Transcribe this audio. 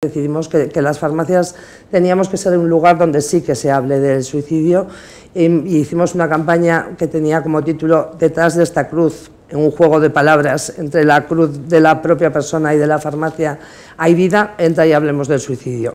Decidimos que, las farmacias teníamos que ser un lugar donde sí que se hable del suicidio y hicimos una campaña que tenía como título Detrás de esta cruz, en un juego de palabras entre la cruz de la propia persona y de la farmacia hay vida, entra y hablemos del suicidio.